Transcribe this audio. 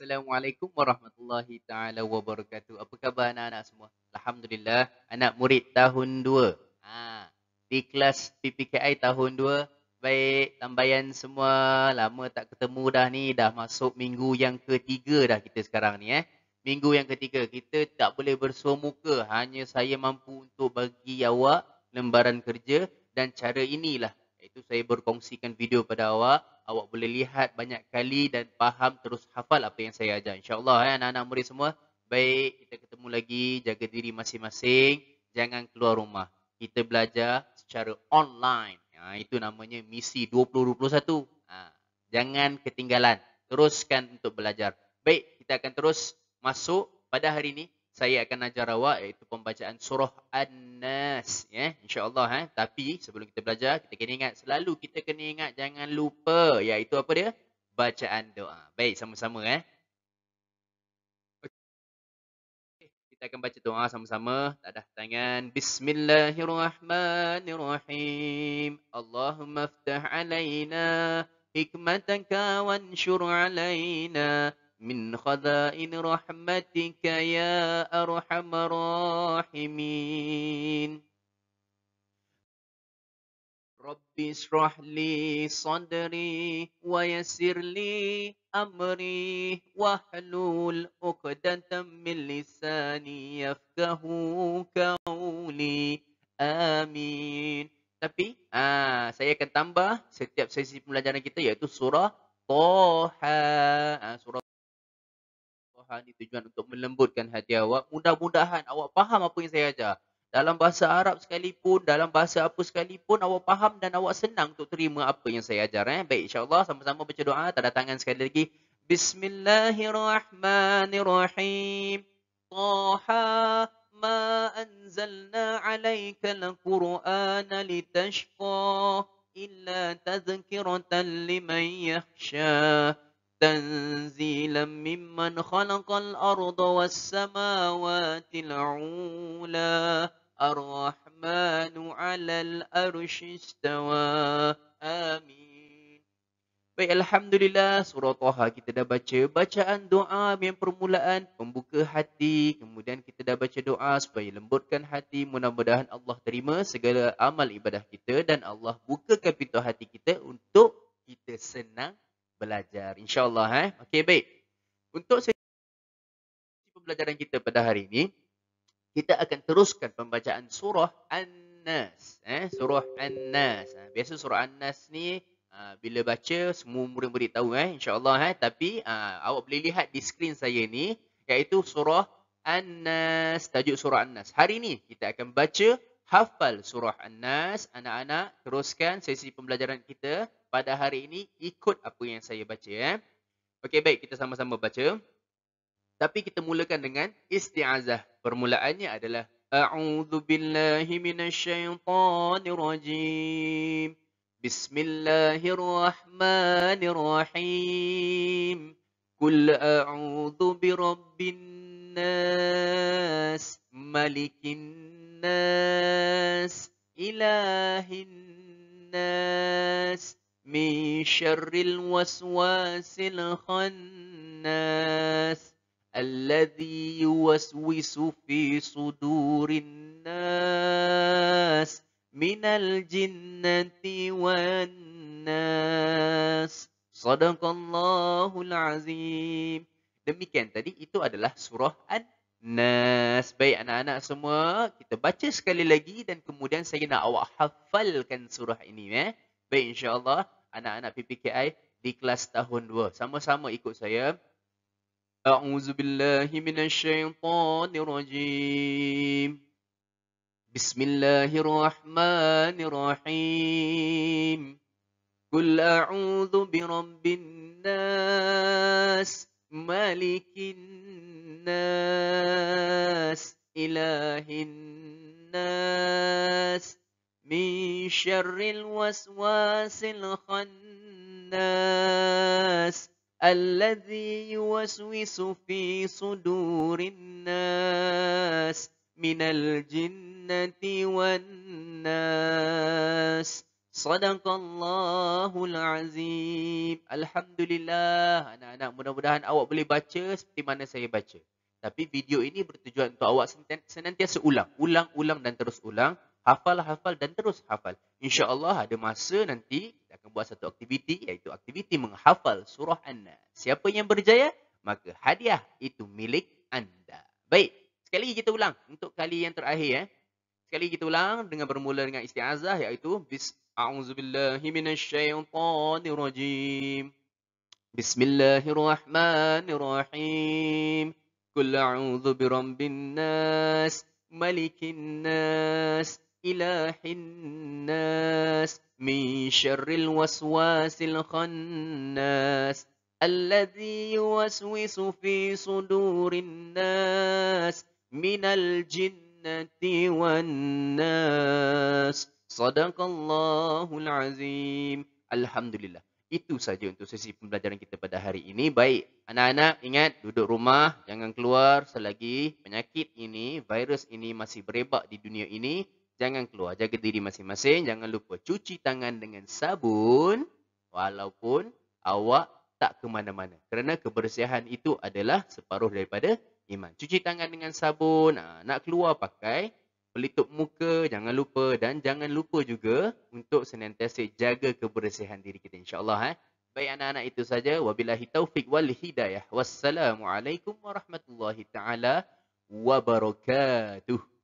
Assalamualaikum warahmatullahi taala wabarakatuh. Apa khabar anak-anak semua? Alhamdulillah, anak murid tahun 2. Ha, di kelas PPKI tahun 2. Baik, tambayan semua. Lama tak ketemu dah ni. Dah masuk minggu yang ketiga dah kita sekarang ni eh. Minggu yang ketiga kita tak boleh bersuah muka. Hanya saya mampu untuk bagi awak lembaran kerja dan cara inilah itu saya berkongsikan video pada awak. Awak boleh lihat banyak kali dan faham terus hafal apa yang saya ajar. InsyaAllah eh, anak-anak murid semua. Baik, kita ketemu lagi. Jaga diri masing-masing. Jangan keluar rumah. Kita belajar secara online. Ha, itu namanya misi 2021. Ha, jangan ketinggalan. Teruskan untuk belajar. Baik, kita akan terus masuk pada hari ini saya akan ajar awak iaitu pembacaan surah An-Nas. Ya, InsyaAllah. Eh. Tapi sebelum kita belajar, kita kena ingat. Selalu kita kena ingat jangan lupa iaitu apa dia? Bacaan doa. Baik, sama-sama. Eh. kita akan baca doa sama-sama. Tak ada tangan. Bismillahirrahmanirrahim. Allahumma ftah alaina hikmataka wanshur alayna. من خزائن رحمتك يا أرحم الراحمين رب اشرح لي صدري ويسر لي أمري واحلل عقدة من لساني يفقه قولي آمين Tapi ah saya akan tambah setiap sesi pembelajaran kita iaitu surah Toha. Ah, surah Taala ni tujuan untuk melembutkan hati awak. Mudah-mudahan awak faham apa yang saya ajar. Dalam bahasa Arab sekalipun, dalam bahasa apa sekalipun, awak faham dan awak senang untuk terima apa yang saya ajar. Eh? Baik, insyaAllah sama-sama baca doa. Tanda tangan sekali lagi. Bismillahirrahmanirrahim. Taha ma anzalna alaika al-Qur'ana litashqa illa tazkiratan liman yakhshah. تنزيلا ممن خلق الأرض والسماوات العولى الرحمن على الأرش استوى آمين Baik, Alhamdulillah, surah Taha kita dah baca bacaan doa yang permulaan membuka hati. Kemudian kita dah baca doa supaya lembutkan hati. Mudah-mudahan Allah terima segala amal ibadah kita dan Allah bukakan pintu hati kita untuk kita senang belajar. InsyaAllah. Eh? Okey, baik. Untuk sesi pembelajaran kita pada hari ini, kita akan teruskan pembacaan surah An-Nas. Eh? Surah An-Nas. Ha, biasa surah An-Nas ni, ha, bila baca, semua murid-murid tahu. Eh? InsyaAllah. Eh? Tapi, ha, awak boleh lihat di skrin saya ni, iaitu surah An-Nas. Tajuk surah An-Nas. Hari ini, kita akan baca hafal surah An-Nas. Anak-anak, teruskan sesi pembelajaran kita pada hari ini ikut apa yang saya baca ya. Okey baik kita sama-sama baca. Tapi kita mulakan dengan isti'azah. Permulaannya adalah A'udzu billahi minasyaitonirrajim. Bismillahirrahmanirrahim. Kul a'udzu birabbin nas, malikin nas, ilahin nas. من شر الوسواس الخناس الذي يوسوس في صدور الناس من الجنة والناس صدق الله العظيم Demikian tadi itu adalah surah An Nas. Baik anak-anak semua, kita baca sekali lagi dan kemudian saya nak awak hafalkan surah ini. Eh? Baik insyaAllah anak-anak PPKI di kelas tahun 2. Sama-sama ikut saya. A'udzu billahi minasyaitonir rajim. Bismillahirrahmanirrahim. Qul a'udzu birabbin nas, malikin nas, ilahin شر الوسواس الخناس الذي يوسوس في صدور الناس من الجنة والناس صدق الله العظيم الحمد لله anak-anak mudah-mudahan awak boleh baca seperti mana saya baca tapi video ini bertujuan untuk awak senantiasa ulang ulang ulang dan terus ulang hafal hafal dan terus hafal. InsyaAllah ada masa nanti kita akan buat satu aktiviti iaitu aktiviti menghafal surah anda. Siapa yang berjaya maka hadiah itu milik anda. Baik, sekali lagi kita ulang untuk kali yang terakhir eh. Sekali lagi kita ulang dengan bermula dengan istiazah iaitu bis a'udzubillahi minasyaitonirrajim. Bismillahirrahmanirrahim. Kul a'udzu birabbin nas, malikin nas, إله الناس من شر الوسواس الخناس الذي يوسوس في صدور الناس من الجنة والناس صدق الله العظيم الحمد لله Itu saja untuk sesi pembelajaran kita pada hari ini. Baik, anak-anak ingat duduk rumah, jangan keluar selagi penyakit ini, virus ini masih berebak di dunia ini. Jangan keluar, jaga diri masing-masing. Jangan lupa cuci tangan dengan sabun walaupun awak tak ke mana-mana. Kerana kebersihan itu adalah separuh daripada iman. Cuci tangan dengan sabun, ha, nak keluar pakai pelitup muka, jangan lupa. Dan jangan lupa juga untuk senantiasa jaga kebersihan diri kita insyaAllah. Eh. Baik anak-anak itu saja. Wabilahi taufiq wal hidayah. Wassalamualaikum warahmatullahi ta'ala wabarakatuh.